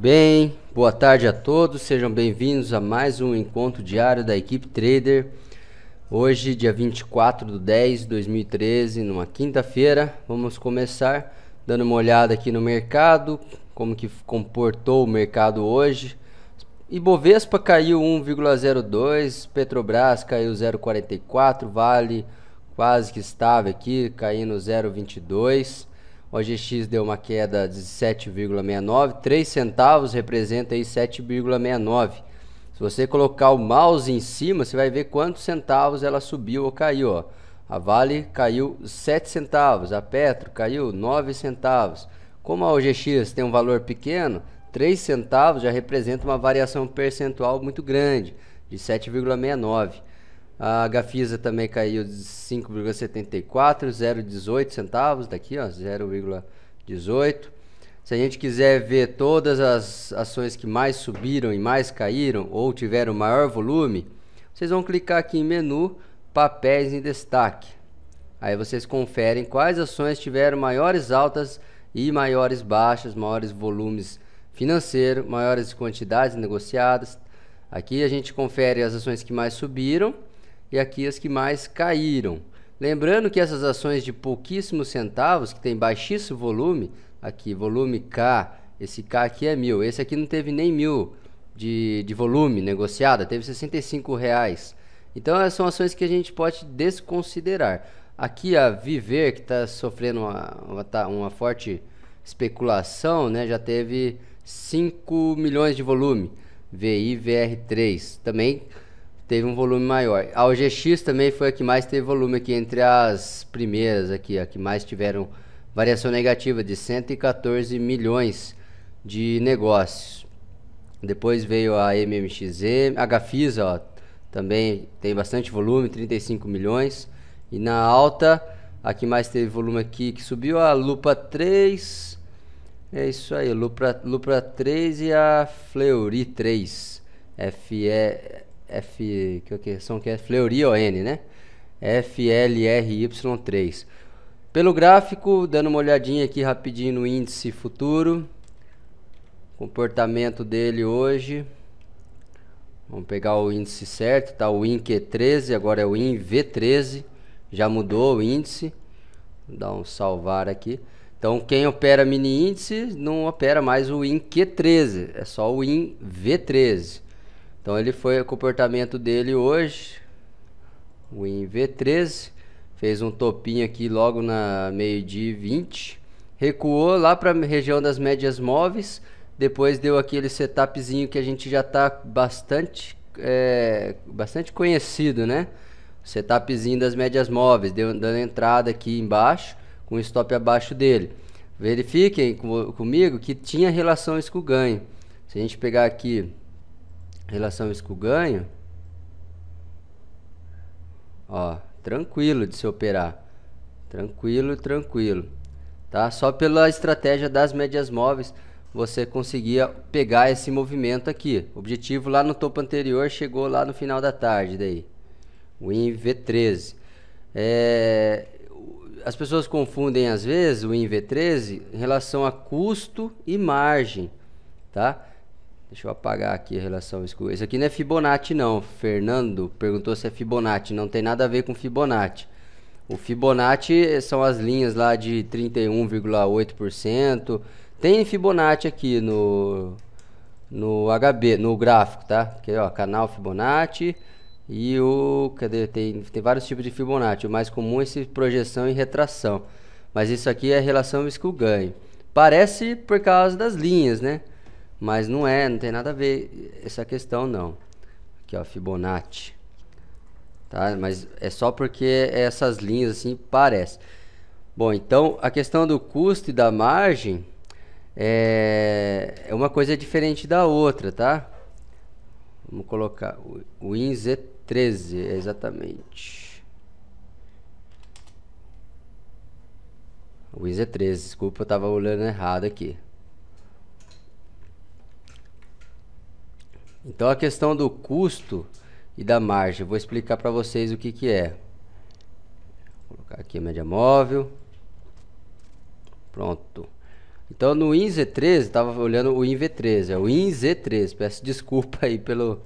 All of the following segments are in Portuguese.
bem, boa tarde a todos, sejam bem-vindos a mais um encontro diário da equipe Trader. Hoje, dia 24 de 10 de 2013, numa quinta-feira, vamos começar dando uma olhada aqui no mercado, como que comportou o mercado hoje. Ibovespa caiu 1,02, Petrobras caiu 0,44, Vale quase que estável aqui, caindo 0,22. O OGX deu uma queda de 7,69, 3 centavos representa aí 7,69. Se você colocar o mouse em cima, você vai ver quantos centavos ela subiu ou caiu, ó. A Vale caiu 7 centavos, a Petro caiu 9 centavos. Como a OGX tem um valor pequeno, 3 centavos já representa uma variação percentual muito grande, de 7,69. A Gafisa também caiu de 5,74, 0,18 centavos, daqui ó, 0,18. Se a gente quiser ver todas as ações que mais subiram e mais caíram ou tiveram maior volume, vocês vão clicar aqui em menu papéis em destaque. Aí vocês conferem quais ações tiveram maiores altas e maiores baixas, maiores volumes financeiros, maiores quantidades negociadas. Aqui a gente confere as ações que mais subiram e aqui as que mais caíram. Lembrando que essas ações de pouquíssimos centavos, que tem baixíssimo volume, aqui volume K, esse K aqui é mil, esse aqui não teve nem mil de, de volume negociado, teve 65 reais. Então essas são ações que a gente pode desconsiderar. Aqui a Viver, que está sofrendo uma, uma, uma, forte especulação, né, já teve 5 milhões de volume, VIVR3. Também teve um volume maior. A OGX também foi a que mais teve volume aqui entre as primeiras aqui, a que mais tiveram variação negativa de 114 milhões de negócios. Depois veio a MMXZ, a Gafisa, ó, também tem bastante volume, 35 milhões. E na alta, a que mais teve volume aqui que subiu a Lupa 3. É isso aí, Lupa Lupa 3 e a Fleury 3. FE F, que, é que são que é Fleury N né? FLRY3. Pelo gráfico, dando uma olhadinha aqui rapidinho no índice futuro, comportamento dele hoje. Vamos pegar o índice certo, tá? O INQ13, agora é o INV13, já mudou o índice. Vou dar um salvar aqui. Então, quem opera mini índice não opera mais o INQ13, é só o INV13. Então ele foi o comportamento dele hoje. O V13 fez um topinho aqui logo na meio-dia 20, recuou lá para a região das médias móveis, depois deu aquele setupzinho que a gente já está bastante é, bastante conhecido, né? Setupzinho das médias móveis, deu, dando entrada aqui embaixo, com o stop abaixo dele. Verifiquem com, comigo que tinha relação isso com o ganho. Se a gente pegar aqui em relação a isso que eu ganho, ó, tranquilo de se operar. Tranquilo, tranquilo. Tá? Só pela estratégia das médias móveis você conseguia pegar esse movimento aqui. Objetivo lá no topo anterior chegou lá no final da tarde daí. o Inv 13 É... as pessoas confundem às vezes o Inv 13 em relação a custo e margem, tá? Deixa eu apagar aqui a relação escura. Esse aqui não é Fibonacci não. Fernando perguntou se é Fibonacci. Não tem nada a ver com Fibonacci. O Fibonacci são as linhas lá de 31,8%. Tem Fibonacci aqui no no HB, no gráfico, tá? Aqui, ó, canal Fibonacci e o cadê? Tem tem vários tipos de Fibonacci. O mais comum é esse projeção e retração. Mas isso aqui é relação risco ganho. Parece por causa das linhas, né? Mas não é, não tem nada a ver essa questão não. Aqui ó, Fibonacci. Tá? Mas é só porque é essas linhas assim parecem. Bom, então a questão do custo e da margem é, é uma coisa diferente da outra, tá? Vamos colocar o INZ13, exatamente. O INZ13, desculpa, eu estava olhando errado aqui. Então a questão do custo e da margem, vou explicar para vocês o que que é. Vou colocar aqui a média móvel. Pronto. Então no INZ13, estava olhando o INV13, é o INZ13. Peço desculpa aí pelo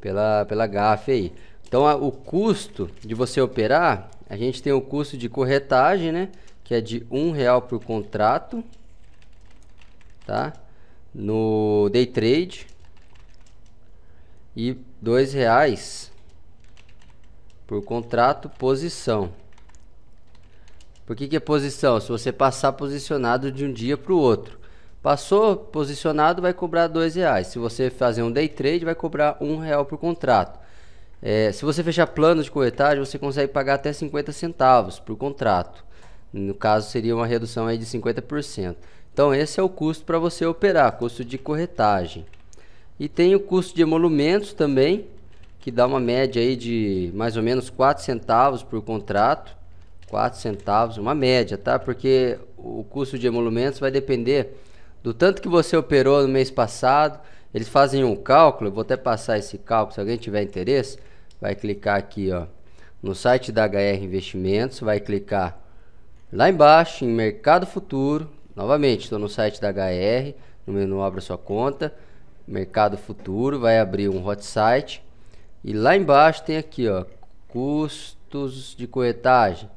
pela pela gafe aí. Então a, o custo de você operar, a gente tem o custo de corretagem, né, que é de um real por contrato, tá? No day trade e dois reais por contrato posição. Por que, que é posição? Se você passar posicionado de um dia para o outro. Passou posicionado, vai cobrar dois reais. Se você fazer um day trade, vai cobrar um real por contrato. É, se você fechar plano de corretagem, você consegue pagar até 50 centavos por contrato. No caso, seria uma redução aí de 50%. Então, esse é o custo para você operar, custo de corretagem. E tem o custo de emolumentos também, que dá uma média aí de mais ou menos 4 centavos por contrato. 4 centavos, uma média, tá? Porque o custo de emolumentos vai depender do tanto que você operou no mês passado. Eles fazem um cálculo, eu vou até passar esse cálculo se alguém tiver interesse. Vai clicar aqui, ó, no site da HR Investimentos, vai clicar lá embaixo em Mercado Futuro. Novamente, estou no site da HR, no menu Abra Sua Conta mercado futuro, vai abrir um hot site e lá embaixo tem aqui, ó, custos de corretagem.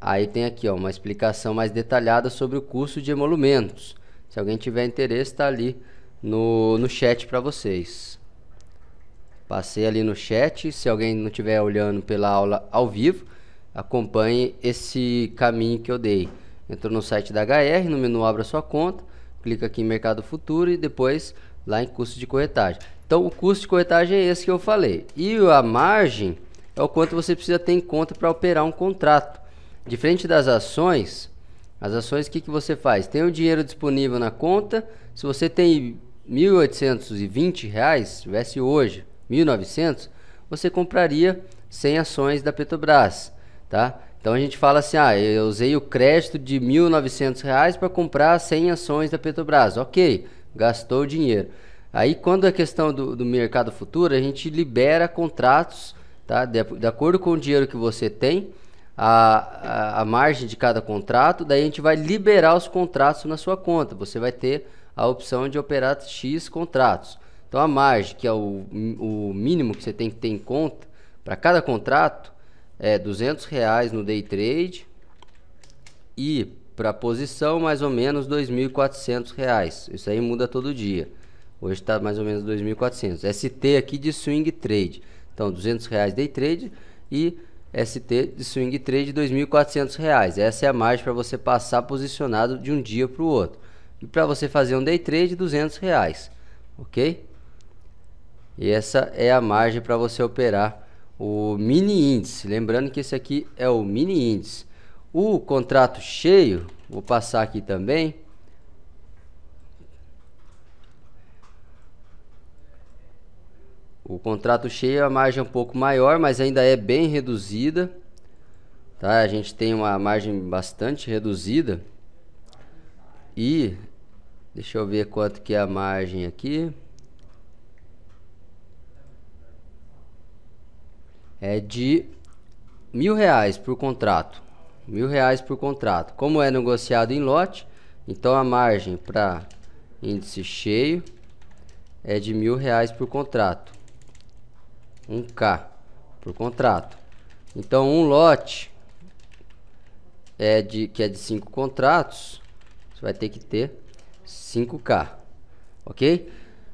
Aí tem aqui, ó, uma explicação mais detalhada sobre o custo de emolumentos. Se alguém tiver interesse, está ali no, no chat para vocês. Passei ali no chat, se alguém não estiver olhando pela aula ao vivo, acompanhe esse caminho que eu dei. Entrou no site da HR, no menu Abra Sua Conta, clica aqui em Mercado Futuro e depois lá em custo de corretagem. Então o custo de corretagem é esse que eu falei. E a margem é o quanto você precisa ter em conta para operar um contrato. Diferente das ações, as ações o que, que você faz? Tem o dinheiro disponível na conta, se você tem R$ 1.820, reais, tivesse hoje R$ 1.900, você compraria 100 ações da Petrobras, tá? Então a gente fala assim, ah, eu usei o crédito de R$ 1.900 para comprar 100 ações da Petrobras. Ok, gastou o dinheiro. Aí, quando a questão do, do mercado futuro, a gente libera contratos, tá? De, de acordo com o dinheiro que você tem, a, a, a, margem de cada contrato, daí a gente vai liberar os contratos na sua conta. Você vai ter a opção de operar X contratos. Então, a margem, que é o, o mínimo que você tem que ter em conta para cada contrato, é 200 reais no day trade e para posição mais ou menos R$ 2.400. Isso aí muda todo dia. Hoje está mais ou menos 2.400. ST aqui de swing trade. Então, 200 reais day trade e ST de swing trade 2.400 reais. Essa é a margem para você passar posicionado de um dia para o outro. E para você fazer um day trade, 200 reais. Ok? E essa é a margem para você operar o mini índice. Lembrando que esse aqui é o mini índice. O contrato cheio, vou passar aqui também. O contrato cheio, é a margem é um pouco maior, mas ainda é bem reduzida. Tá? A gente tem uma margem bastante reduzida. E deixa eu ver quanto que é a margem aqui. É de mil reais por contrato mil reais por contrato. Como é negociado em lote, então a margem para índice cheio é de mil reais por contrato. 1K por contrato. Então um lote é de que é de cinco contratos, você vai ter que ter 5K, ok?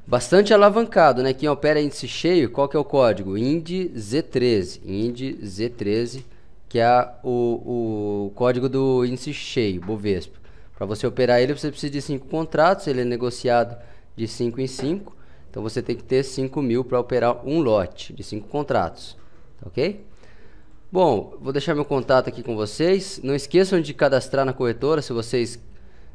Bastante alavancado, né? Quem opera índice cheio, qual que é o código? INDI Z13, INDI Z13 que é o, o código do índice cheio, Bovespa. Para você operar ele, você precisa de cinco contratos, ele é negociado de 5 em 5, então você tem que ter 5 mil para operar um lote de cinco contratos, tá ok? Bom, vou deixar meu contato aqui com vocês. Não esqueçam de cadastrar na corretora se vocês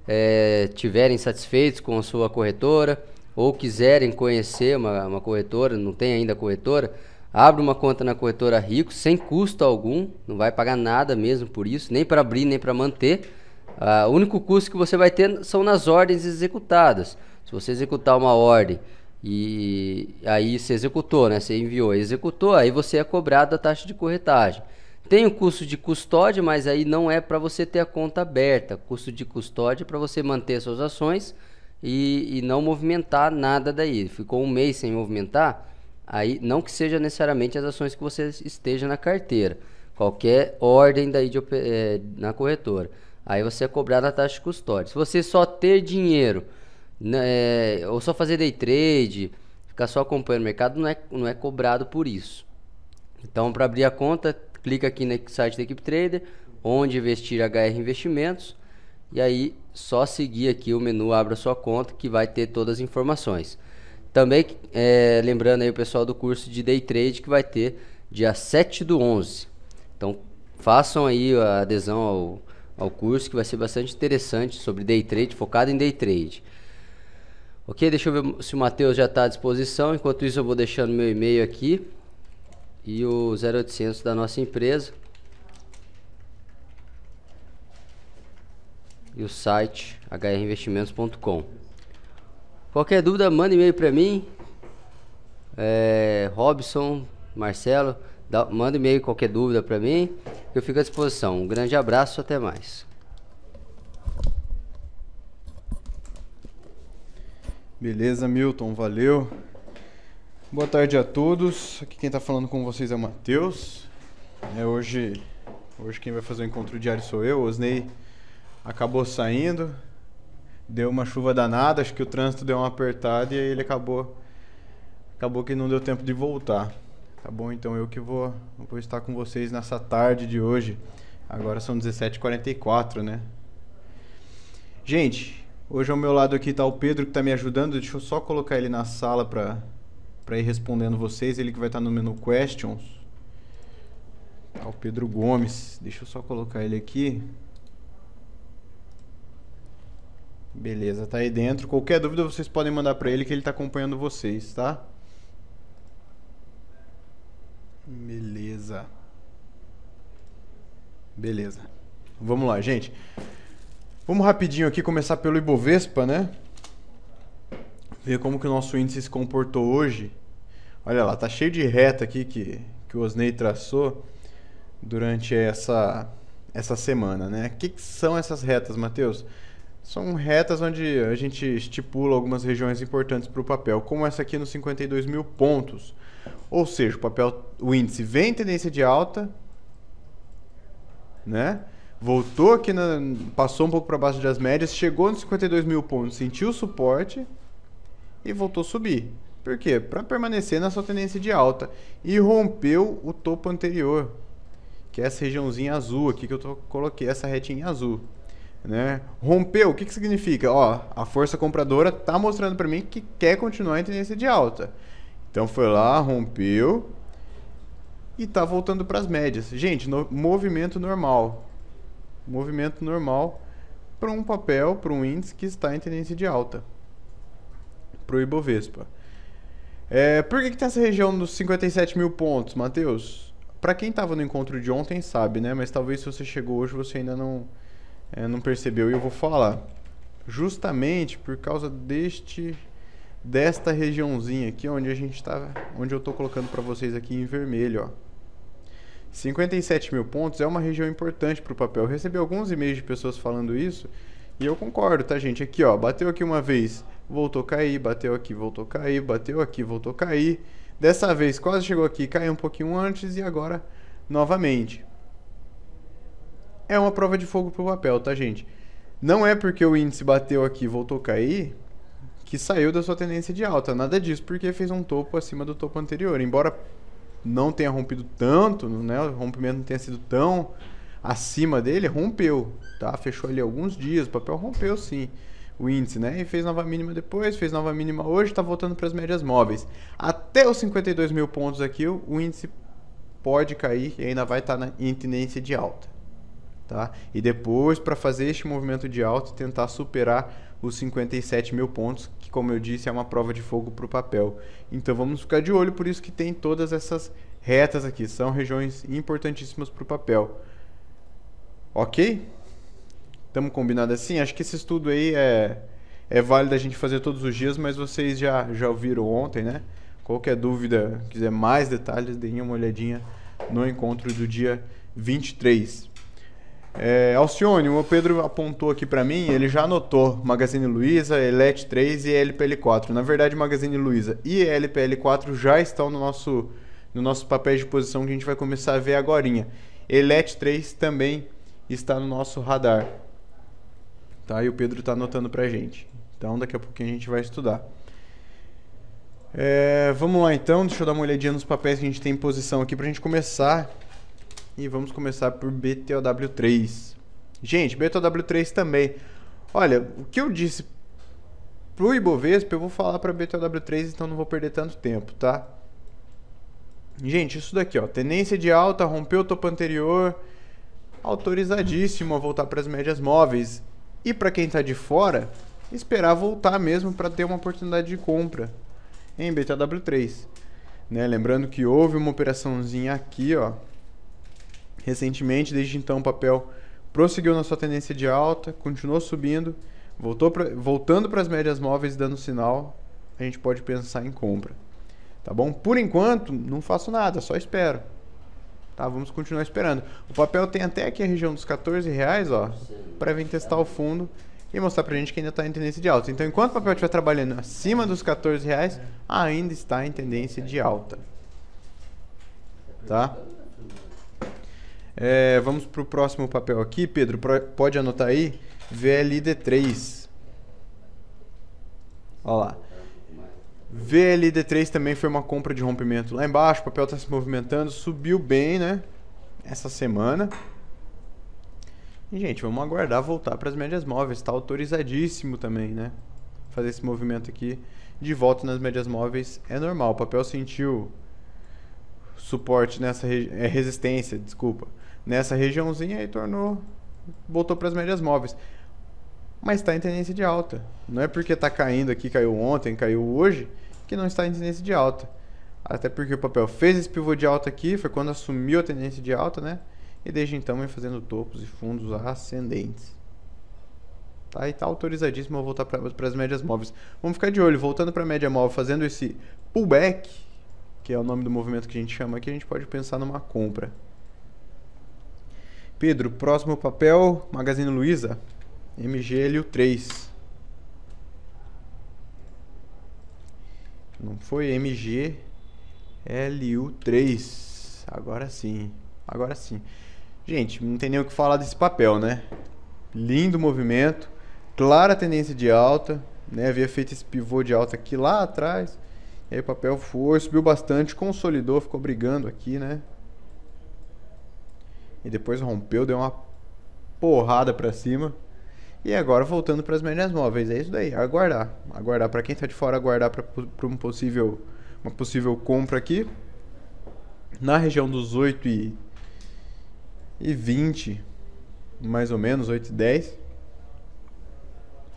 é, tiverem satisfeitos com a sua corretora ou quiserem conhecer uma, uma corretora, não tem ainda corretora, Abre uma conta na corretora Rico sem custo algum, não vai pagar nada mesmo por isso, nem para abrir, nem para manter. Ah, o único custo que você vai ter são nas ordens executadas. Se você executar uma ordem e aí você executou, né? Você enviou, executou, aí você é cobrado a taxa de corretagem. Tem o custo de custódia, mas aí não é para você ter a conta aberta. Custo de custódia é para você manter suas ações e, e não movimentar nada daí. Ficou um mês sem movimentar, Aí, não que seja necessariamente as ações que você esteja na carteira, qualquer ordem daí de, é, na corretora. Aí você é cobrado a taxa de custódia. Se você só ter dinheiro, né, eh, ou só fazer day trade, ficar só acompanhando o mercado, não é, não é cobrado por isso. Então, para abrir a conta, clica aqui no site da Equipe Trader, onde investir HR Investimentos, e aí só seguir aqui o menu Abra Sua Conta, que vai ter todas as informações. Também é, lembrando aí o pessoal do curso de Day Trade que vai ter dia 7 do 11. Então façam aí a adesão ao, ao curso que vai ser bastante interessante sobre Day Trade, focado em Day Trade. Ok, deixa eu ver se o Matheus já está à disposição. Enquanto isso, eu vou deixando meu e-mail aqui e o 0800 da nossa empresa e o site hrinvestimentos.com. Qualquer dúvida, manda e-mail para mim. É, Robson, Marcelo, dá, manda e-mail qualquer dúvida para mim. Eu fico à disposição. Um grande abraço, até mais. Beleza, Milton, valeu. Boa tarde a todos. Aqui quem está falando com vocês é o Matheus. É, hoje, hoje quem vai fazer o encontro diário sou eu. Osnei Osney acabou saindo deu uma chuva danada, acho que o trânsito deu uma apertada e aí ele acabou acabou que não deu tempo de voltar. Tá bom? Então eu que vou vou estar com vocês nessa tarde de hoje. Agora são 17h44, né? Gente, hoje ao meu lado aqui está o Pedro que está me ajudando. Deixa eu só colocar ele na sala para para ir respondendo vocês, ele que vai estar no menu questions. Tá, o Pedro Gomes, deixa eu só colocar ele aqui. Beleza, tá aí dentro. Qualquer dúvida vocês podem mandar para ele que ele tá acompanhando vocês, tá? Beleza. Beleza. Vamos lá, gente. Vamos rapidinho aqui começar pelo Ibovespa, né? Ver como que o nosso índice se comportou hoje. Olha lá, tá cheio de reta aqui que, que o Osney traçou durante essa, essa semana, né? O que, que são essas retas, Matheus? Matheus? São retas onde a gente estipula algumas regiões importantes para o papel, como essa aqui nos 52 mil pontos. Ou seja, o papel, o índice vem em tendência de alta, né? Voltou aqui, na, passou um pouco para baixo das médias, chegou nos 52 mil pontos, sentiu o suporte e voltou a subir. Por quê? Para permanecer na sua tendência de alta e rompeu o topo anterior, que é essa regiãozinha azul aqui que eu tô, coloquei essa retinha azul. Né? Rompeu, o que, que significa? Ó, a força compradora está mostrando para mim que quer continuar em tendência de alta. Então foi lá, rompeu e está voltando para as médias. Gente, no, movimento normal. Movimento normal para um papel, para um índice que está em tendência de alta. Para o Ibovespa. É, por que, que tem essa região dos 57 mil pontos, Matheus? Para quem estava no encontro de ontem sabe, né? Mas talvez se você chegou hoje você ainda não é, não percebeu. E eu vou falar. Justamente por causa deste desta regiãozinha aqui onde a gente está, onde eu estou colocando para vocês aqui em vermelho, ó. 57 mil pontos é uma região importante para o papel. Eu recebi alguns e-mails de pessoas falando isso e eu concordo, tá gente? Aqui ó, bateu aqui uma vez, voltou a cair, bateu aqui, voltou a cair, bateu aqui, voltou a cair. Dessa vez quase chegou aqui, caiu um pouquinho antes e agora novamente é uma prova de fogo pro papel, tá, gente? Não é porque o índice bateu aqui e voltou a cair que saiu da sua tendência de alta. Nada disso, porque fez um topo acima do topo anterior. Embora não tenha rompido tanto, né? O rompimento não tenha sido tão acima dele, rompeu, tá? Fechou ali alguns dias, o papel rompeu sim o índice, né? E fez nova mínima depois, fez nova mínima hoje, está voltando para as médias móveis. Até os 52 mil pontos aqui, o índice pode cair e ainda vai estar tá na, em tendência de alta. Tá? E depois, para fazer este movimento de alta, tentar superar os 57 mil pontos, que, como eu disse, é uma prova de fogo para o papel. Então vamos ficar de olho, por isso que tem todas essas retas aqui, são regiões importantíssimas para o papel. Ok? Estamos combinado assim? Acho que esse estudo aí é, é válido a gente fazer todos os dias, mas vocês já, já ouviram ontem, né? Qualquer dúvida, quiser mais detalhes, deem uma olhadinha no encontro do dia 23. É, Alcione, o Pedro apontou aqui para mim, ele já anotou Magazine Luiza, Elet 3 e LPL4. Na verdade, Magazine Luiza e LPL4 já estão no nosso, no nosso papel de posição que a gente vai começar a ver agora. Elet 3 também está no nosso radar. Tá? E o Pedro está anotando para gente. Então, daqui a pouquinho a gente vai estudar. É, vamos lá então, deixa eu dar uma olhadinha nos papéis que a gente tem em posição aqui para a gente começar e vamos começar por BTOW3. Gente, BTOW3 também. Olha, o que eu disse pro Ibovespa, eu vou falar para BTOW3, então não vou perder tanto tempo, tá? Gente, isso daqui, ó, tendência de alta, rompeu o topo anterior, autorizadíssimo a voltar para as médias móveis. E para quem está de fora, esperar voltar mesmo para ter uma oportunidade de compra em BTW3. Né? Lembrando que houve uma operaçãozinha aqui, ó, Recentemente, desde então, o papel prosseguiu na sua tendência de alta, continuou subindo, voltou pra, voltando para as médias móveis dando sinal, a gente pode pensar em compra. Tá bom? Por enquanto, não faço nada, só espero. Tá, vamos continuar esperando. O papel tem até aqui a região dos 14 reais, ó, para vir testar o fundo e mostrar pra gente que ainda está em tendência de alta. Então, enquanto o papel estiver trabalhando acima dos 14 reais, ainda está em tendência de alta. Tá? É, vamos para o próximo papel aqui, Pedro. Pode anotar aí. VLD3. Olha lá. VLD3 também foi uma compra de rompimento lá embaixo. O papel está se movimentando. Subiu bem, né? Essa semana. E, gente, vamos aguardar voltar para as médias móveis. Está autorizadíssimo também, né? Fazer esse movimento aqui de volta nas médias móveis é normal. O papel sentiu suporte nessa re... É, resistência, desculpa nessa regiãozinha e tornou voltou para as médias móveis. Mas está em tendência de alta. Não é porque está caindo aqui, caiu ontem, caiu hoje, que não está em tendência de alta. Até porque o papel fez esse pivô de alta aqui, foi quando assumiu a tendência de alta, né? E desde então vem fazendo topos e fundos ascendentes. Tá? E tá autorizadíssimo a voltar para as médias móveis. Vamos ficar de olho, voltando para a média móvel, fazendo esse pullback, que é o nome do movimento que a gente chama aqui, a gente pode pensar numa compra. Pedro, próximo papel, Magazine Luiza, mglu 3. Não foi MGLU 3. Agora sim. Agora sim. Gente, não tem nem o que falar desse papel, né? Lindo movimento, clara tendência de alta, né? Havia feito esse pivô de alta aqui lá atrás. E aí o papel foi, subiu bastante, consolidou, ficou brigando aqui, né? e depois rompeu, deu uma porrada para cima. E agora voltando para as médias móveis, é isso daí, aguardar. Aguardar para quem está de fora, aguardar para um possível uma possível compra aqui na região dos 8 e, e 20, mais ou menos 8 e 10.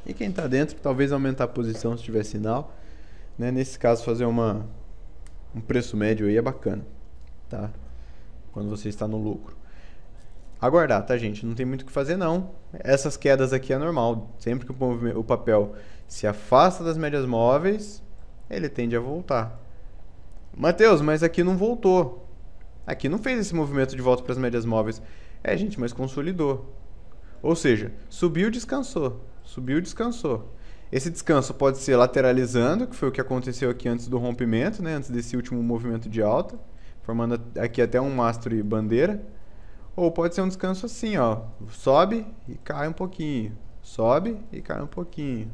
E quem está dentro, talvez aumentar a posição se tiver sinal, né? Nesse caso fazer uma um preço médio aí é bacana, tá? Quando você está no lucro aguardar, tá, gente? Não tem muito o que fazer, não. Essas quedas aqui é normal. Sempre que o, o papel se afasta das médias móveis, ele tende a voltar. Matheus, mas aqui não voltou. Aqui não fez esse movimento de volta para as médias móveis. É, gente, mas consolidou. Ou seja, subiu, descansou. Subiu, descansou. Esse descanso pode ser lateralizando, que foi o que aconteceu aqui antes do rompimento, né? antes desse último movimento de alta, formando aqui até um mastro e bandeira. Ou pode ser um descanso assim, ó. Sobe e cai um pouquinho. Sobe e cai um pouquinho.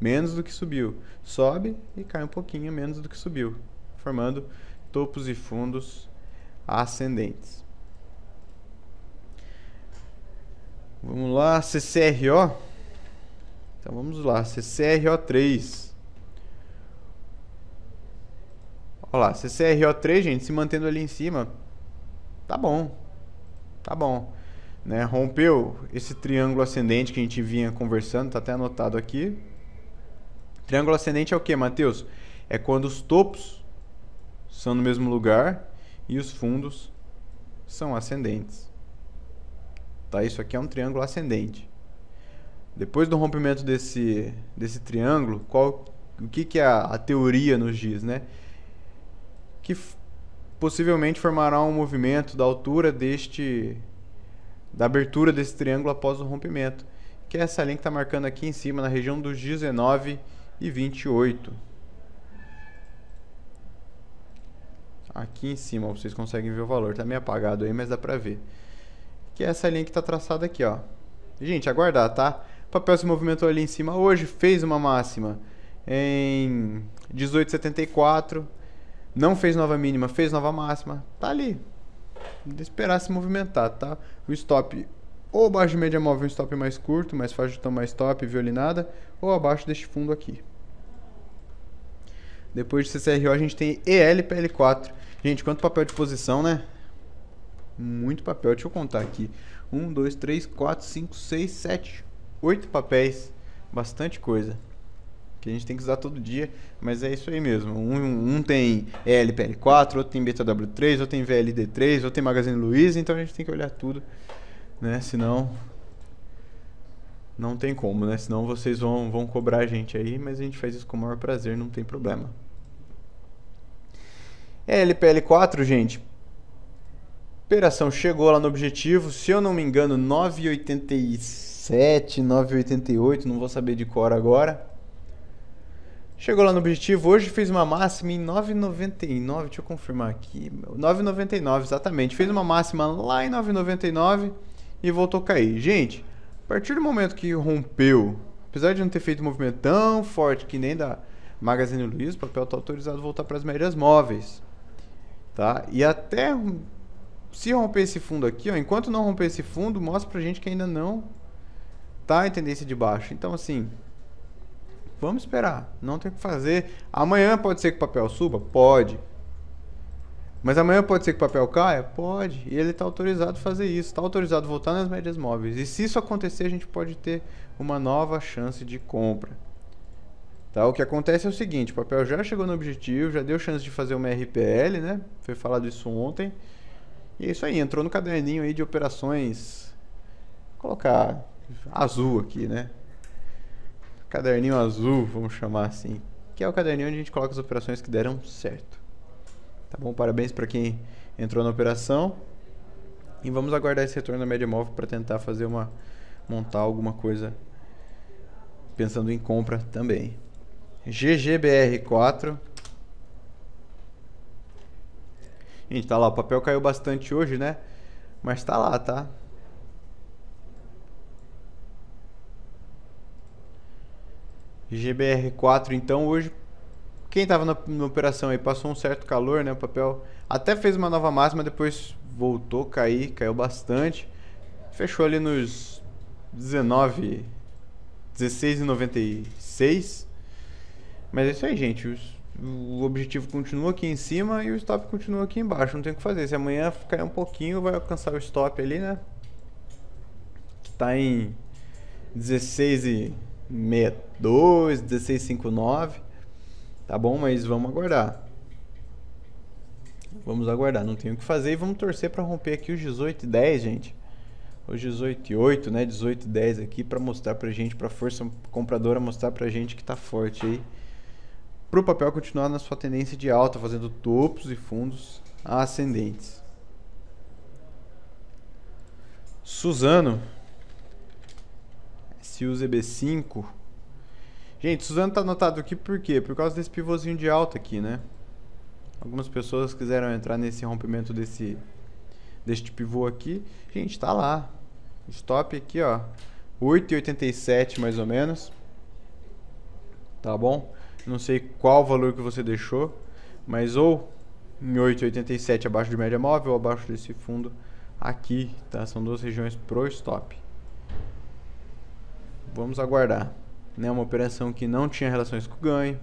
Menos do que subiu. Sobe e cai um pouquinho menos do que subiu. Formando topos e fundos ascendentes. Vamos lá, CCRO. Então vamos lá, CCRO3. Olha lá, CCRO3, gente, se mantendo ali em cima, tá bom tá bom. Né? Rompeu esse triângulo ascendente que a gente vinha conversando, tá até anotado aqui. Triângulo ascendente é o que, Matheus? É quando os topos são no mesmo lugar e os fundos são ascendentes. Tá? Isso aqui é um triângulo ascendente. Depois do rompimento desse, desse triângulo, qual, o que, que a, a teoria nos diz? Né? Que possivelmente formará um movimento da altura deste da abertura desse triângulo após o rompimento, que é essa linha que está marcando aqui em cima, na região dos 19 e 28. Aqui em cima, vocês conseguem ver o valor, está meio apagado aí, mas dá para ver. Que é essa linha que está traçada aqui, ó. Gente, aguardar, tá? O papel se movimentou ali em cima hoje, fez uma máxima em 1874, não fez nova mínima, fez nova máxima. Tá ali. De esperar se movimentar, tá? O stop ou abaixo de média móvel, um stop mais curto, mais fácil de tomar stop, violinada, ou abaixo deste fundo aqui. Depois de CCRO, a gente tem elpl 4 Gente, quanto papel de posição, né? Muito papel. Deixa eu contar aqui. 1, 2, 3, 4, 5, 6, 7, 8 papéis. Bastante coisa que a gente tem que usar todo dia, mas é isso aí mesmo. Um, um tem lpl 4 outro tem BTW3, outro tem VLD3, outro tem Magazine Luiza, então a gente tem que olhar tudo, né? Senão não tem como, né? Senão vocês vão, vão cobrar a gente aí, mas a gente faz isso com o maior prazer, não tem problema. lpl 4 gente, operação chegou lá no objetivo, se eu não me engano, 9,87, 9,88, não vou saber de cor agora. Chegou lá no objetivo, hoje fez uma máxima em 9,99, deixa eu confirmar aqui, 9,99 exatamente, fez uma máxima lá em 9,99 e voltou a cair. Gente, a partir do momento que rompeu, apesar de não ter feito um movimento tão forte que nem da Magazine Luiza, o papel está autorizado a voltar para as médias móveis, tá? E até se romper esse fundo aqui, ó, enquanto não romper esse fundo, mostra pra gente que ainda não tá em tendência de baixo. Então, assim, Vamos esperar, não tem o que fazer. Amanhã pode ser que o papel suba? Pode. Mas amanhã pode ser que o papel caia? Pode. E ele está autorizado a fazer isso, está autorizado a voltar nas médias móveis. E se isso acontecer, a gente pode ter uma nova chance de compra. Tá? O que acontece é o seguinte, o papel já chegou no objetivo, já deu chance de fazer uma RPL, né? Foi falado isso ontem. E é isso aí, entrou no caderninho aí de operações. Vou colocar azul aqui, né? caderninho azul, vamos chamar assim, que é o caderninho onde a gente coloca as operações que deram certo. Tá bom? Parabéns para quem entrou na operação. E vamos aguardar esse retorno da média móvel para tentar fazer uma montar alguma coisa pensando em compra também. GGBR4. Gente, tá lá, o papel caiu bastante hoje, né? Mas tá lá, tá? GBR4, então hoje quem estava na, na, operação aí passou um certo calor, né? O papel até fez uma nova máxima, depois voltou a cair, caiu bastante. Fechou ali nos 19, 16,96. Mas é isso aí, gente. Os, o objetivo continua aqui em cima e o stop continua aqui embaixo. Não tem o que fazer. Se amanhã cair um pouquinho, vai alcançar o stop ali, né? Que tá em 16 e 62, 1659. Tá bom, mas vamos aguardar. Vamos aguardar, não tem o que fazer e vamos torcer para romper aqui os 18 e 10, gente. Os 18 e 8, né? 18 e 10 aqui para mostrar pra gente, para força compradora mostrar pra gente que tá forte aí. Pro papel continuar na sua tendência de alta, fazendo topos e fundos ascendentes. Suzano, se usa EB5. Gente, Suzano tá anotado aqui por quê? Por causa desse pivôzinho de alta aqui, né? Algumas pessoas quiseram entrar nesse rompimento desse deste pivô aqui. Gente, tá lá. Stop aqui, ó. 8,87 mais ou menos. Tá bom? Não sei qual valor que você deixou, mas ou em 8,87 abaixo de média móvel ou abaixo desse fundo aqui, tá? São duas regiões pro stop vamos aguardar. Né, uma operação que não tinha relações com o ganho.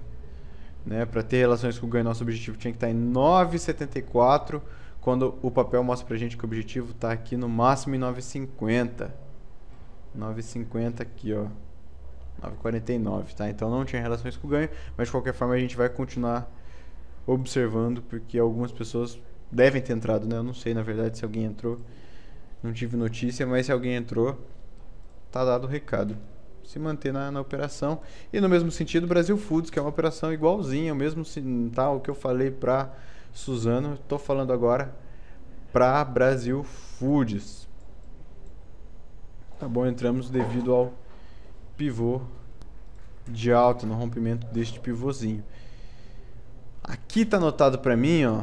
Né, Para ter relações com o ganho, nosso objetivo tinha que estar tá em 9,74, quando o papel mostra para gente que o objetivo está aqui no máximo em 9,50. 9,50 aqui, ó. 9,49, tá? Então não tinha relações com o ganho, mas de qualquer forma a gente vai continuar observando, porque algumas pessoas devem ter entrado, né? Eu não sei, na verdade, se alguém entrou. Não tive notícia, mas se alguém entrou, tá dado o recado se manter na, na, operação. E no mesmo sentido, Brasil Foods, que é uma operação igualzinha, o mesmo tal que eu falei para Suzano, estou falando agora para Brasil Foods. Tá bom, entramos devido ao pivô de alta, no rompimento deste pivôzinho. Aqui tá anotado para mim, ó,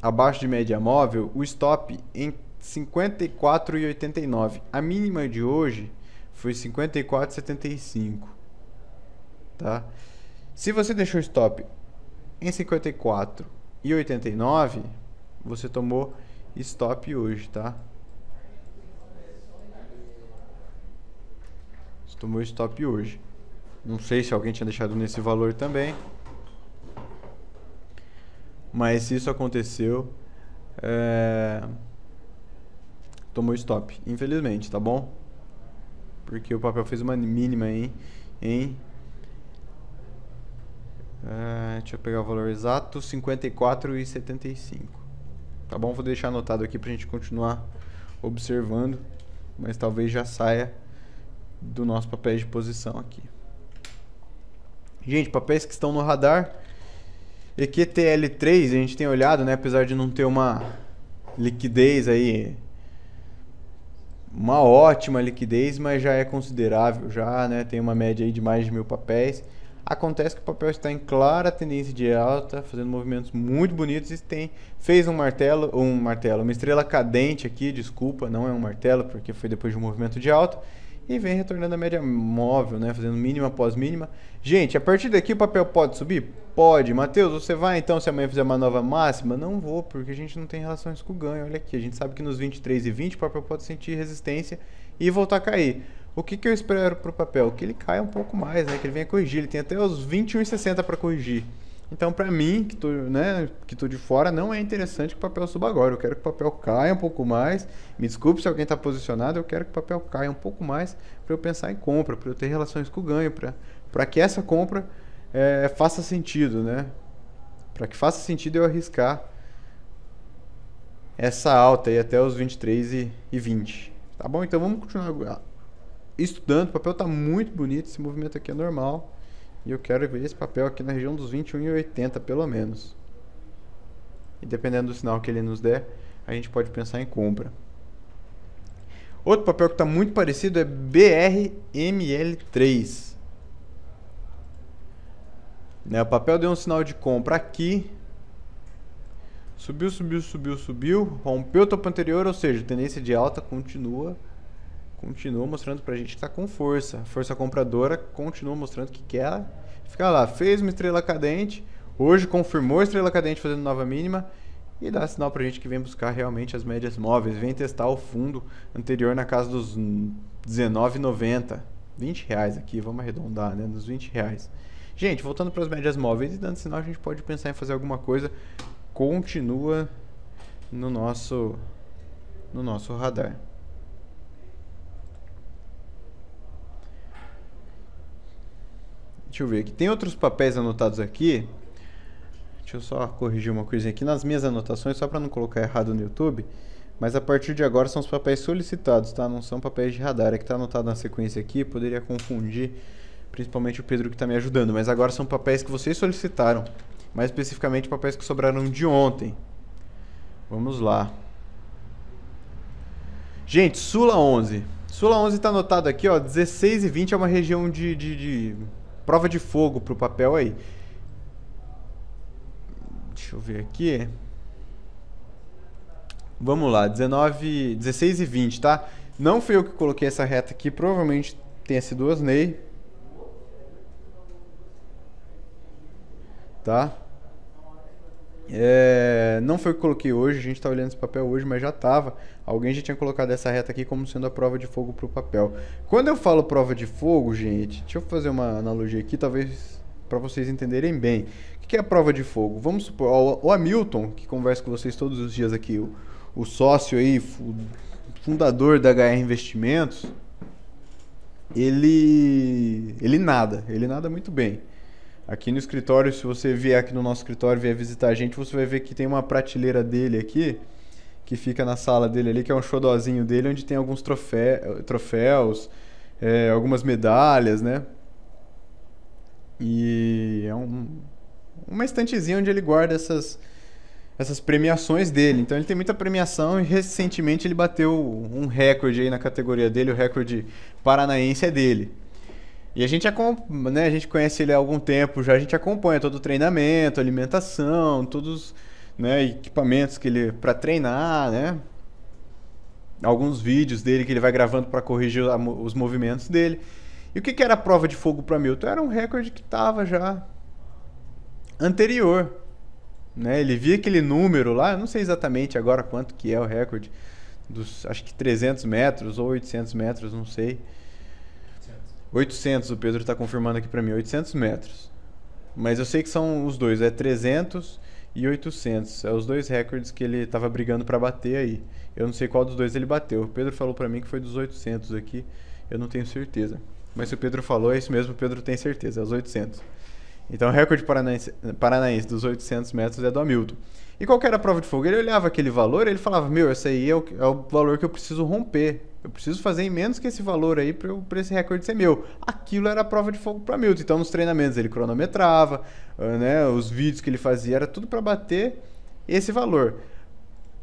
abaixo de média móvel, o stop em 54,89. A mínima de hoje foi 54,75, tá? Se você deixou stop em 54 e 89, você tomou stop hoje, tá? Você tomou stop hoje. Não sei se alguém tinha deixado nesse valor também. Mas se isso aconteceu, é... tomou stop, infelizmente, tá bom? Porque o papel fez uma mínima em. em uh, deixa eu pegar o valor exato: 54,75. Tá bom? Vou deixar anotado aqui pra gente continuar observando. Mas talvez já saia do nosso papel de posição aqui. Gente, papéis que estão no radar. EQTL3, a gente tem olhado, né? Apesar de não ter uma liquidez aí uma ótima liquidez, mas já é considerável, já né, tem uma média aí de mais de mil papéis. Acontece que o papel está em clara tendência de alta, fazendo movimentos muito bonitos e tem fez um martelo, um martelo, uma estrela cadente aqui, desculpa, não é um martelo porque foi depois de um movimento de alta e vem retornando a média móvel, né? Fazendo mínima após mínima. Gente, a partir daqui o papel pode subir? Pode. Matheus, você vai então se amanhã fizer uma nova máxima? Não vou, porque a gente não tem relações com o ganho. Olha aqui, a gente sabe que nos 23 e 20 o papel pode sentir resistência e voltar a cair. O que, que eu espero para o papel? Que ele caia um pouco mais, né? Que ele venha corrigir. Ele tem até os 21,60 para corrigir. Então, para mim, que tô, né, que tô de fora, não é interessante que o papel suba agora. Eu quero que o papel caia um pouco mais. Me desculpe se alguém está posicionado, eu quero que o papel caia um pouco mais para eu pensar em compra, para eu ter relações com o ganho, para que essa compra é, faça sentido, né? Para que faça sentido eu arriscar essa alta aí até os 23 e, e 20. Tá bom? Então vamos continuar estudando. O papel está muito bonito, esse movimento aqui é normal. E eu quero ver esse papel aqui na região dos 21,80 pelo menos. E dependendo do sinal que ele nos der, a gente pode pensar em compra. Outro papel que está muito parecido é BRML3. Né, o papel deu um sinal de compra aqui. Subiu, subiu, subiu, subiu. Rompeu o topo anterior, ou seja, tendência de alta continua continua mostrando pra gente que está com força. A força compradora continua mostrando que quer ficar lá. Fez uma estrela cadente, hoje confirmou a estrela cadente fazendo nova mínima e dá sinal pra gente que vem buscar realmente as médias móveis, vem testar o fundo anterior na casa dos 19,90, 20 reais aqui, vamos arredondar, né, nos 20 reais. Gente, voltando para as médias móveis e dando sinal, a gente pode pensar em fazer alguma coisa, continua no nosso, no nosso radar. Deixa eu ver aqui. Tem outros papéis anotados aqui. Deixa eu só corrigir uma coisinha aqui nas minhas anotações, só para não colocar errado no YouTube. Mas a partir de agora são os papéis solicitados, tá? Não são papéis de radar. É que tá anotado na sequência aqui, poderia confundir, principalmente o Pedro que está me ajudando. Mas agora são papéis que vocês solicitaram. Mais especificamente papéis que sobraram de ontem. Vamos lá. Gente, Sula 11. Sula 11 está anotado aqui, ó. 16 e 20 é uma região de, de, de prova de fogo para o papel aí. Deixa eu ver aqui. Vamos lá, 19, 16 e 20, tá? Não fui eu que coloquei essa reta aqui, provavelmente tenha sido o Osney. Tá? É, não foi eu que coloquei hoje, a gente tá olhando esse papel hoje, mas já tava. Alguém já tinha colocado essa reta aqui como sendo a prova de fogo para o papel. Quando eu falo prova de fogo, gente, deixa eu fazer uma analogia aqui, talvez para vocês entenderem bem. O que é a prova de fogo? Vamos supor, ó, o Hamilton, que conversa com vocês todos os dias aqui, o, o sócio aí, fundador da HR Investimentos, ele, ele nada, ele nada muito bem. Aqui no escritório, se você vier aqui no nosso escritório, vier visitar a gente, você vai ver que tem uma prateleira dele aqui que fica na sala dele ali, que é um xodozinho dele, onde tem alguns trofé troféus, é, algumas medalhas, né? E é um, uma estantezinha onde ele guarda essas, essas premiações dele. Então ele tem muita premiação e recentemente ele bateu um recorde aí na categoria dele, o recorde paranaense é dele. E a gente, né, a gente conhece ele há algum tempo já, a gente acompanha todo o treinamento, alimentação, todos né? Equipamentos que ele para treinar, né? Alguns vídeos dele que ele vai gravando para corrigir os movimentos dele. E o que, que era a prova de fogo para Milton? Era um recorde que estava já anterior. Né? Ele via aquele número lá, eu não sei exatamente agora quanto que é o recorde, dos acho que 300 metros ou 800 metros, não sei. 800, o Pedro está confirmando aqui para mim, 800 metros. Mas eu sei que são os dois, é 300 e 800. É os dois recordes que ele estava brigando para bater aí. Eu não sei qual dos dois ele bateu. O Pedro falou para mim que foi dos 800 aqui. Eu não tenho certeza. Mas se o Pedro falou, é isso mesmo, o Pedro tem certeza, é os 800. Então o recorde paranaense, paranaense dos 800 metros é do Hamilton. E qual que era a prova de fogo? Ele olhava aquele valor, ele falava: "Meu, esse aí é o, é o valor que eu preciso romper eu preciso fazer em menos que esse valor aí para esse recorde ser meu. Aquilo era a prova de fogo para Milton. Então, nos treinamentos ele cronometrava, ah, né, os vídeos que ele fazia, era tudo para bater esse valor.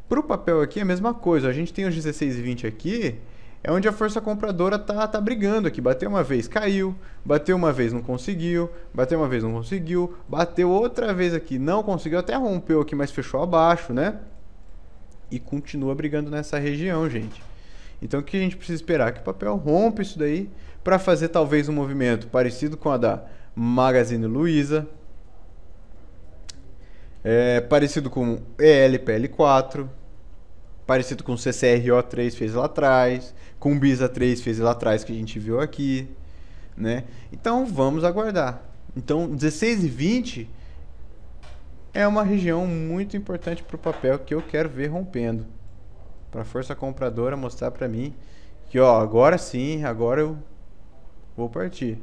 Para o papel aqui é a mesma coisa. A gente tem os 16 e 20 aqui, é onde a força compradora tá, tá brigando aqui. Bateu uma vez, caiu. Bateu uma vez, não conseguiu. Bateu uma vez, não conseguiu. Bateu outra vez aqui, não conseguiu. Até rompeu aqui, mas fechou abaixo, né? E continua brigando nessa região, gente. Então o que a gente precisa esperar? Que o papel rompa isso daí para fazer talvez um movimento parecido com a da Magazine Luiza, é, parecido com ELPL4, parecido com CCRO3 fez lá atrás, com BISA3 fez lá atrás que a gente viu aqui, né? Então vamos aguardar. Então 16 e 20 é uma região muito importante para o papel que eu quero ver rompendo para a força compradora mostrar para mim que ó, agora sim, agora eu vou partir.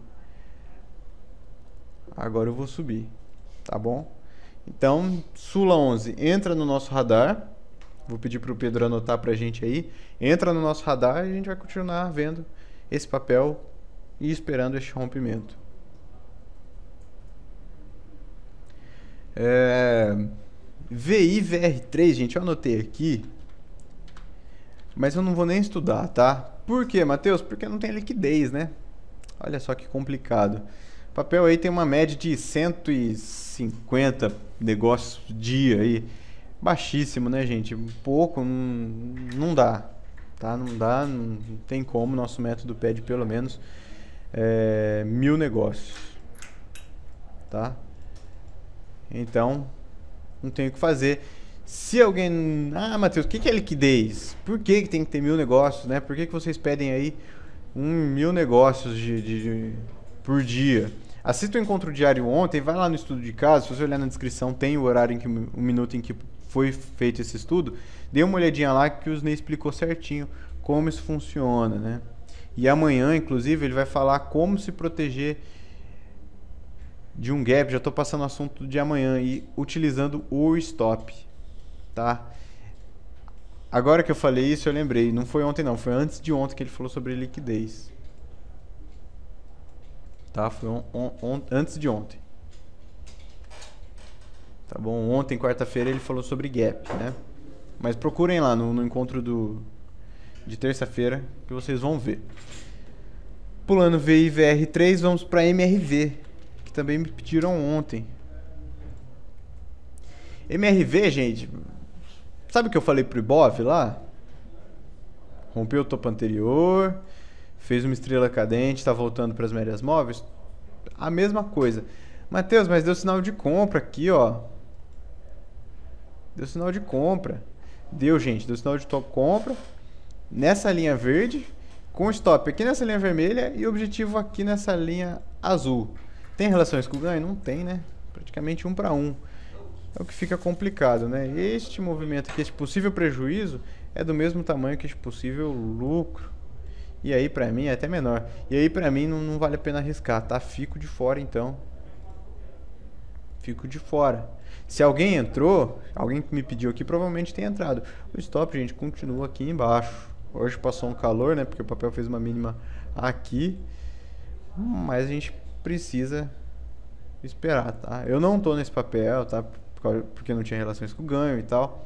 Agora eu vou subir, tá bom? Então, Sula 11 entra no nosso radar. Vou pedir para o Pedro anotar para a gente aí. Entra no nosso radar e a gente vai continuar vendo esse papel e esperando este rompimento. É... VIVR3, gente, eu anotei aqui mas eu não vou nem estudar, tá? Por quê, Matheus? Porque não tem liquidez, né? Olha só que complicado. O papel aí tem uma média de 150 negócios dia aí. Baixíssimo, né, gente? Pouco, não, não dá. Tá? Não dá, não tem como. Nosso método pede pelo menos é, mil negócios. Tá? Então, não tem o que fazer. Se alguém. Ah, Matheus, o que, que é liquidez? Por que, que tem que ter mil negócios, né? Por que, que vocês pedem aí um mil negócios de, de, de por dia? Assista o encontro diário ontem, vai lá no estudo de caso, se você olhar na descrição, tem o horário em que o minuto em que foi feito esse estudo. Dê uma olhadinha lá que o Snei explicou certinho como isso funciona, né? E amanhã, inclusive, ele vai falar como se proteger de um gap. Já estou passando o assunto de amanhã e utilizando o stop tá? Agora que eu falei isso, eu lembrei. Não foi ontem, não. Foi antes de ontem que ele falou sobre liquidez. Tá? Foi on, on, on, antes de ontem. Tá bom? Ontem, quarta-feira, ele falou sobre gap, né? Mas procurem lá no, no encontro do, de terça-feira que vocês vão ver. Pulando VIVR3, vamos para MRV, que também me pediram ontem. MRV, gente, Sabe o que eu falei pro Ibov lá? Rompeu o topo anterior, fez uma estrela cadente, está voltando para as médias móveis. A mesma coisa. Matheus, mas deu sinal de compra aqui, ó. Deu sinal de compra. Deu, gente. Deu sinal de top compra. Nessa linha verde. Com stop aqui nessa linha vermelha e objetivo aqui nessa linha azul. Tem relações com o ganho? Não tem, né? Praticamente um para um é o que fica complicado, né? Este movimento aqui, este possível prejuízo, é do mesmo tamanho que este possível lucro. E aí, pra mim, é até menor. E aí, pra mim, não, não vale a pena arriscar, tá? Fico de fora, então. Fico de fora. Se alguém entrou, alguém que me pediu aqui, provavelmente tem entrado. O stop, gente, continua aqui embaixo. Hoje passou um calor, né? Porque o papel fez uma mínima aqui. Mas a gente precisa esperar, tá? Eu não tô nesse papel, tá? porque não tinha relações com o ganho e tal.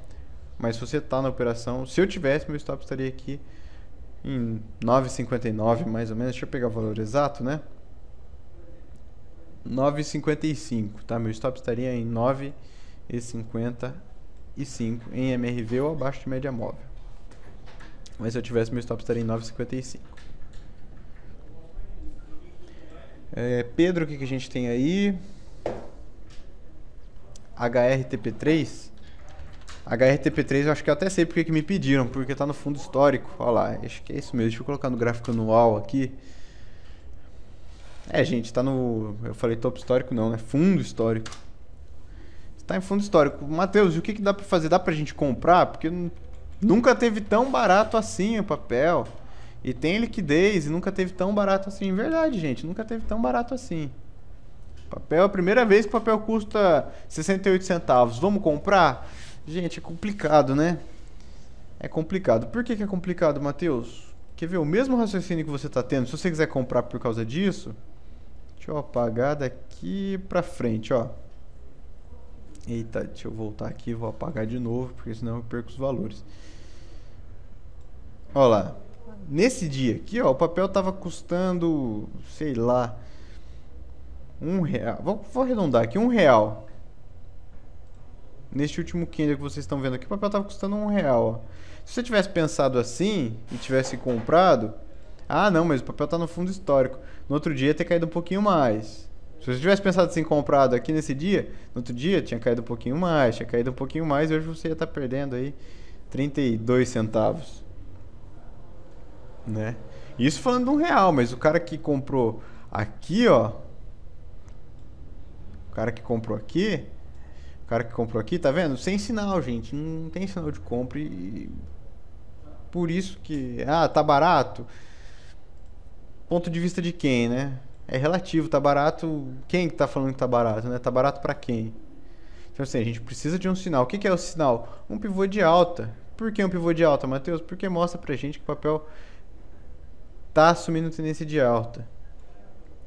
Mas se você está na operação, se eu tivesse, meu stop estaria aqui em 9,59 mais ou menos. Deixa eu pegar o valor exato, né? 9,55, tá? Meu stop estaria em 9,55 em MRV ou abaixo de média móvel. Mas se eu tivesse, meu stop estaria em 9,55. É, Pedro, o que, que a gente tem aí? HRTP3. HRTP3 eu acho que eu até sei porque que me pediram, porque tá no fundo histórico. Olha lá, acho que é isso mesmo. Deixa eu colocar no gráfico anual aqui. É, gente, tá no... Eu falei topo histórico não, né? Fundo histórico. Tá em fundo histórico. Matheus, o que, que dá pra fazer? Dá pra gente comprar? Porque nunca teve tão barato assim o papel. E tem liquidez e nunca teve tão barato assim. Verdade, gente, nunca teve tão barato assim. Papel, a primeira vez que o papel custa 68 centavos. Vamos comprar? Gente, é complicado, né? É complicado. Por que, que é complicado, Matheus? Quer ver o mesmo raciocínio que você está tendo? Se você quiser comprar por causa disso, deixa eu apagar daqui para frente, ó. Eita, deixa eu voltar aqui, vou apagar de novo, porque senão eu perco os valores. Olha lá. Nesse dia aqui, ó, o papel tava custando, sei lá, um real. Vou, vou arredondar aqui, um real. Neste último Kinder que vocês estão vendo aqui, o papel estava custando um real. Ó. Se você tivesse pensado assim e tivesse comprado... Ah, não, mas o papel está no fundo histórico. No outro dia ia ter caído um pouquinho mais. Se você tivesse pensado assim, comprado aqui nesse dia, no outro dia tinha caído um pouquinho mais, tinha caído um pouquinho mais, e hoje você ia estar tá perdendo aí 32 centavos. Né? Isso falando de um real, mas o cara que comprou aqui, ó, o cara que comprou aqui, o cara que comprou aqui, tá vendo? Sem sinal, gente. Não tem sinal de compra e por isso que ah, tá barato. Ponto de vista de quem, né? É relativo, tá barato. Quem que tá falando que tá barato, né? Tá barato para quem? Então assim, a gente precisa de um sinal. O que, que é o sinal? Um pivô de alta. Por que um pivô de alta, Matheus? Porque mostra pra gente que o papel tá assumindo tendência de alta.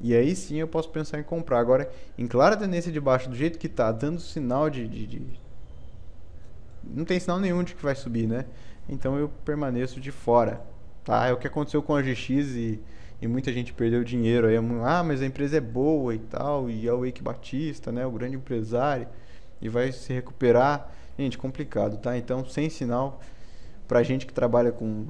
E aí sim eu posso pensar em comprar. Agora, em clara tendência de baixo do jeito que está dando sinal de, de, de, Não tem sinal nenhum de que vai subir, né? Então eu permaneço de fora. Tá? É o que aconteceu com a GX e, e muita gente perdeu dinheiro. Aí, ah, mas a empresa é boa e tal, e é o Wake Batista, né? O grande empresário, e vai se recuperar. Gente, complicado, tá? Então, sem sinal, pra gente que trabalha com,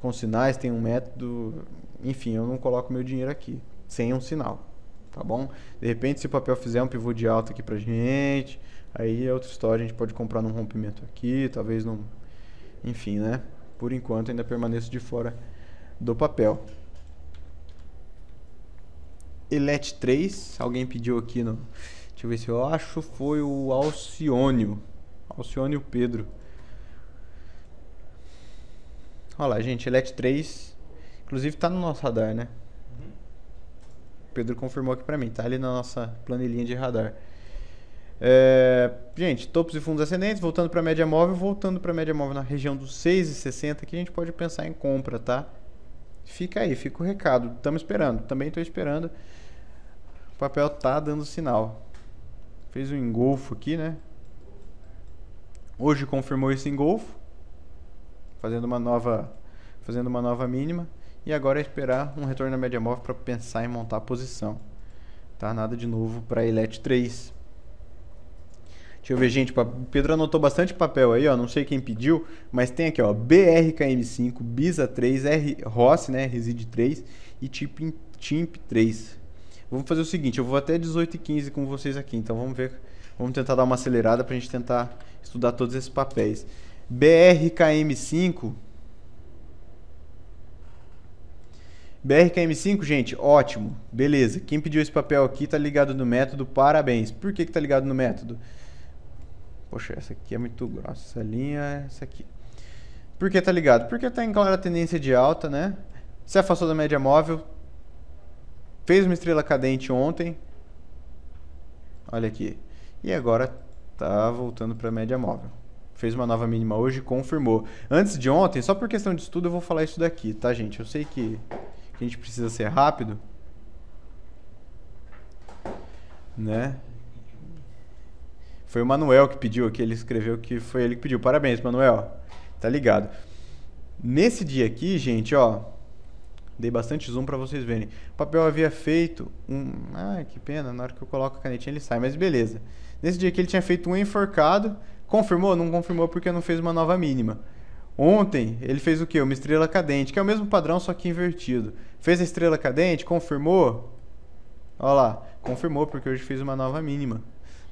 com sinais, tem um método enfim, eu não coloco meu dinheiro aqui, sem um sinal, tá bom? De repente, se o papel fizer um pivô de alta aqui pra gente, aí é outra história, a gente pode comprar num rompimento aqui, talvez num... Enfim, né? Por enquanto ainda permaneço de fora do papel. Elet 3, alguém pediu aqui no... Deixa eu ver se eu acho, foi o Alcione Alcione Pedro. Olha lá, gente, Elet 3 Inclusive tá no nosso radar, né? Uhum. Pedro confirmou aqui para mim, tá ali na nossa planilhinha de radar. É, gente, topos e fundos ascendentes, voltando para média móvel, voltando para média móvel na região dos 6,60 aqui, a gente pode pensar em compra, tá? Fica aí, fica o recado. Estamos esperando, também estou esperando. O papel tá dando sinal. Fez um engolfo aqui, né? Hoje confirmou esse engolfo, fazendo uma nova, fazendo uma nova mínima. E agora é esperar um retorno na média móvel para pensar em montar a posição. Tá? Nada de novo para ELET 3. Deixa eu ver, gente. Pedro anotou bastante papel aí, ó. Não sei quem pediu, mas tem aqui, ó. BRKM5, BISA 3, R, ROS, né? Reside 3 e TIMP, TIMP 3. Vamos fazer o seguinte, eu vou até 18 h 15 com vocês aqui, então vamos ver. Vamos tentar dar uma acelerada para a gente tentar estudar todos esses papéis. BRKM5 BRKM5, gente, ótimo. Beleza. Quem pediu esse papel aqui tá ligado no método, parabéns. Por que, que tá ligado no método? Poxa, essa aqui é muito grossa. Essa linha, é essa aqui. Por que tá ligado? Porque tá em clara tendência de alta, né? Se afastou da média móvel. Fez uma estrela cadente ontem. Olha aqui. E agora tá voltando para a média móvel fez uma nova mínima hoje confirmou. Antes de ontem, só por questão de estudo, eu vou falar isso daqui, tá, gente? Eu sei que que a gente precisa ser rápido, né? Foi o Manuel que pediu aqui, ele escreveu que foi ele que pediu. Parabéns, Manuel. Tá ligado? Nesse dia aqui, gente, ó, dei bastante zoom para vocês verem. O papel havia feito um, ah, que pena, na hora que eu coloco a canetinha ele sai, mas beleza. Nesse dia aqui ele tinha feito um enforcado, confirmou, não confirmou porque não fez uma nova mínima. Ontem ele fez o que? Uma estrela cadente, que é o mesmo padrão, só que invertido. Fez a estrela cadente, confirmou. Olha lá, confirmou, porque hoje fez uma nova mínima.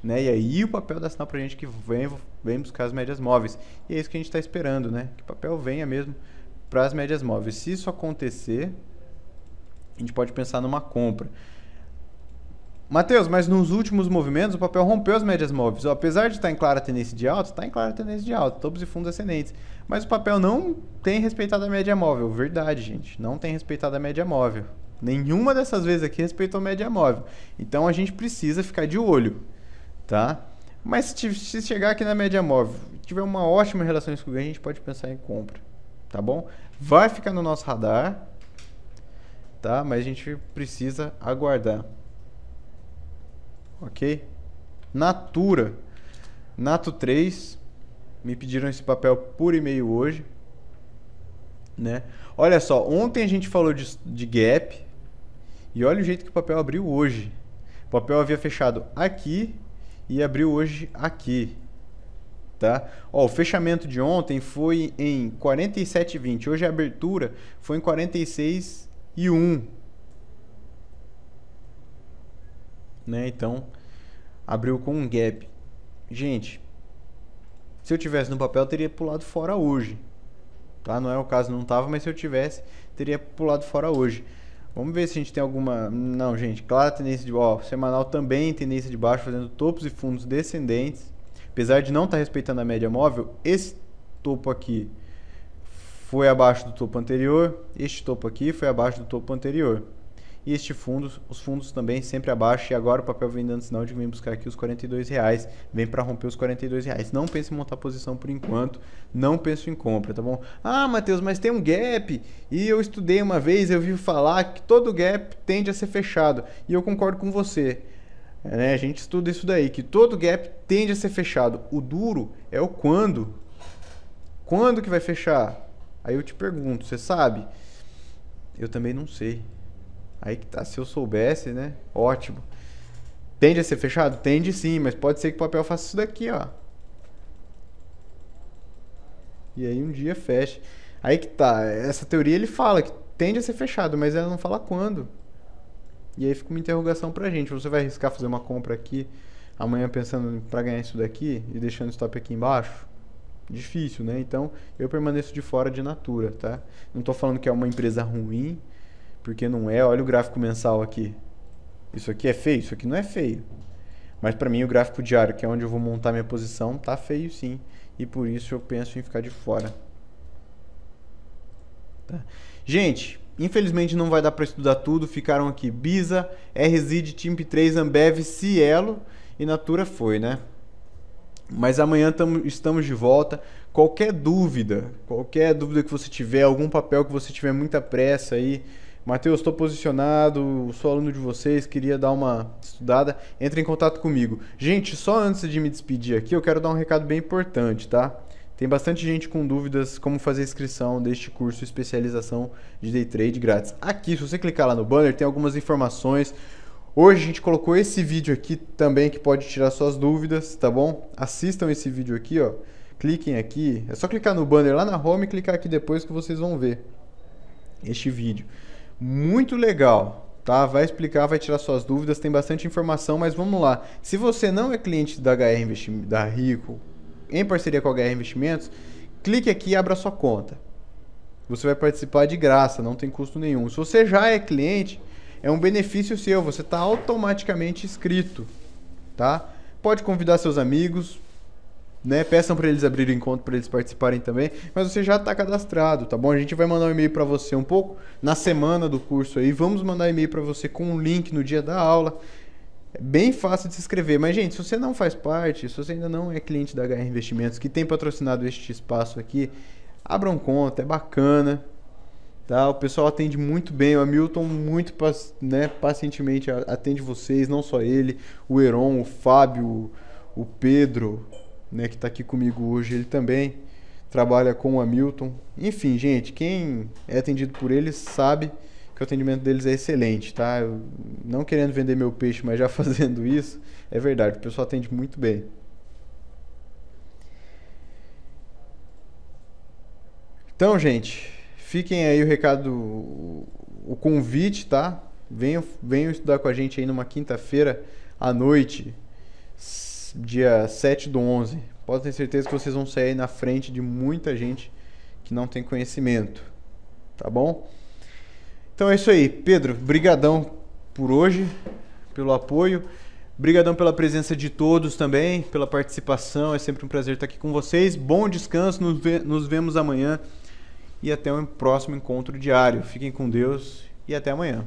Né? E aí o papel dá sinal pra gente que vem, vem buscar as médias móveis. E é isso que a gente está esperando, né? Que o papel venha mesmo para as médias móveis. Se isso acontecer, a gente pode pensar numa compra. Matheus, mas nos últimos movimentos o papel rompeu as médias móveis. Ó, apesar de estar tá em clara tendência de alta, está em clara tendência de alta, tops e fundos ascendentes. Mas o papel não tem respeitado a média móvel. Verdade, gente. Não tem respeitado a média móvel. Nenhuma dessas vezes aqui respeitou a média móvel. Então a gente precisa ficar de olho, tá? Mas se, se chegar aqui na média móvel, tiver uma ótima relação com o ganho, a gente pode pensar em compra, tá bom? Vai ficar no nosso radar, tá? Mas a gente precisa aguardar. OK? Natura. Nato 3 me pediram esse papel por e-mail hoje. Né? Olha só, ontem a gente falou de, de gap e olha o jeito que o papel abriu hoje. O papel havia fechado aqui e abriu hoje aqui. Tá? Ó, o fechamento de ontem foi em 47,20. Hoje a abertura foi em 46,1. Né? Então, abriu com um gap. Gente, se eu tivesse no papel, teria pulado fora hoje. Tá? Não é o caso, não tava, mas se eu tivesse, teria pulado fora hoje. Vamos ver se a gente tem alguma. Não, gente, clara tendência de. Ó, semanal também tendência de baixo, fazendo topos e fundos descendentes. Apesar de não estar tá respeitando a média móvel, esse topo aqui foi abaixo do topo anterior, este topo aqui foi abaixo do topo anterior. E este fundo, os fundos também sempre abaixo. E agora o papel vem dando sinal de vir buscar aqui os 42 reais. Vem para romper os 42 reais. Não pense em montar posição por enquanto. Não penso em compra, tá bom? Ah, Matheus, mas tem um gap. E eu estudei uma vez, eu vi falar que todo gap tende a ser fechado. E eu concordo com você. É, né a gente estuda isso daí, que todo gap tende a ser fechado. O duro é o quando. Quando que vai fechar? Aí eu te pergunto, você sabe? Eu também não sei. Aí que tá, se eu soubesse, né? Ótimo. Tende a ser fechado? Tende sim, mas pode ser que o papel faça isso daqui, ó. E aí um dia feche. Aí que tá, essa teoria ele fala que tende a ser fechado, mas ela não fala quando. E aí fica uma interrogação pra gente. Você vai arriscar fazer uma compra aqui amanhã pensando para ganhar isso daqui e deixando o stop aqui embaixo? Difícil, né? Então eu permaneço de fora de natura, tá? Não tô falando que é uma empresa ruim, porque não é, olha o gráfico mensal aqui. Isso aqui é feio? Isso aqui não é feio. Mas para mim o gráfico diário, que é onde eu vou montar minha posição, tá feio sim. E por isso eu penso em ficar de fora. Tá. Gente, infelizmente não vai dar para estudar tudo. Ficaram aqui Bisa, RZID, Timp3, Ambev, Cielo e Natura foi, né? Mas amanhã tamo, estamos de volta. Qualquer dúvida, qualquer dúvida que você tiver, algum papel que você tiver muita pressa aí, Matheus, estou posicionado, sou aluno de vocês, queria dar uma estudada, entre em contato comigo. Gente, só antes de me despedir aqui, eu quero dar um recado bem importante, tá? Tem bastante gente com dúvidas como fazer a inscrição deste curso especialização de day trade grátis. Aqui, se você clicar lá no banner, tem algumas informações. Hoje a gente colocou esse vídeo aqui também que pode tirar suas dúvidas, tá bom? Assistam esse vídeo aqui, ó. Cliquem aqui, é só clicar no banner lá na home e clicar aqui depois que vocês vão ver este vídeo muito legal. Tá? Vai explicar, vai tirar suas dúvidas, tem bastante informação, mas vamos lá. Se você não é cliente da HR Investi da Rico, em parceria com a HR Investimentos, clique aqui e abra sua conta. Você vai participar de graça, não tem custo nenhum. Se você já é cliente, é um benefício seu, você está automaticamente inscrito, tá? Pode convidar seus amigos, né? Peçam para eles abrirem o encontro para eles participarem também, mas você já está cadastrado, tá bom? A gente vai mandar um e-mail para você um pouco na semana do curso aí. Vamos mandar e-mail para você com um link no dia da aula. É bem fácil de se inscrever, mas gente, se você não faz parte, se você ainda não é cliente da HR Investimentos que tem patrocinado este espaço aqui, abram conta, é bacana. Tá, o pessoal atende muito bem, o Hamilton muito né, pacientemente atende vocês, não só ele, o Heron, o Fábio, o Pedro, né, que está aqui comigo hoje, ele também trabalha com o Hamilton. Enfim, gente, quem é atendido por eles sabe que o atendimento deles é excelente, tá? Eu, não querendo vender meu peixe, mas já fazendo isso, é verdade, o pessoal atende muito bem. Então, gente, fiquem aí o recado, o convite, tá? Venham, venham estudar com a gente aí numa quinta-feira à noite dia 7 do 11. Pode ter certeza que vocês vão sair na frente de muita gente que não tem conhecimento, tá bom? Então é isso aí, Pedro, brigadão por hoje, pelo apoio. Brigadão pela presença de todos também, pela participação. É sempre um prazer estar aqui com vocês. Bom descanso, nos, ve nos vemos amanhã e até o um próximo encontro diário. Fiquem com Deus e até amanhã.